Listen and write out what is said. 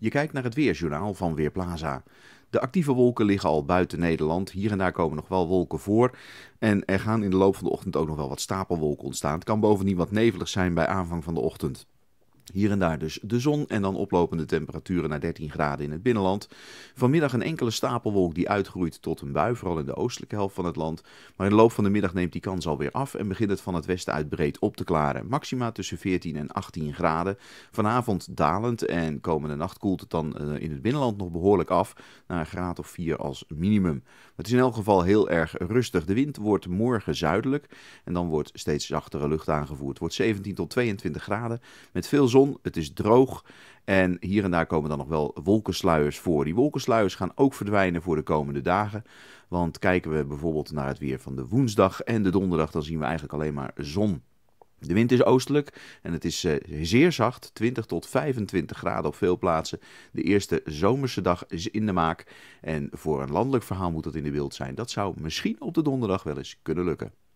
Je kijkt naar het weerjournaal van Weerplaza. De actieve wolken liggen al buiten Nederland. Hier en daar komen nog wel wolken voor. En er gaan in de loop van de ochtend ook nog wel wat stapelwolken ontstaan. Het kan bovendien wat nevelig zijn bij aanvang van de ochtend. Hier en daar dus de zon en dan oplopende temperaturen naar 13 graden in het binnenland. Vanmiddag een enkele stapelwolk die uitgroeit tot een bui, vooral in de oostelijke helft van het land. Maar in de loop van de middag neemt die kans alweer af en begint het van het westen uit breed op te klaren. Maxima tussen 14 en 18 graden. Vanavond dalend en komende nacht koelt het dan eh, in het binnenland nog behoorlijk af naar een graad of 4 als minimum. Het is in elk geval heel erg rustig. De wind wordt morgen zuidelijk en dan wordt steeds zachtere lucht aangevoerd. Het wordt 17 tot 22 graden met veel zon zon, het is droog. En hier en daar komen dan nog wel wolkensluiers voor. Die wolkensluiers gaan ook verdwijnen voor de komende dagen. Want kijken we bijvoorbeeld naar het weer van de woensdag en de donderdag, dan zien we eigenlijk alleen maar zon. De wind is oostelijk en het is eh, zeer zacht, 20 tot 25 graden op veel plaatsen. De eerste zomerse dag is in de maak. En voor een landelijk verhaal moet dat in de beeld zijn. Dat zou misschien op de donderdag wel eens kunnen lukken.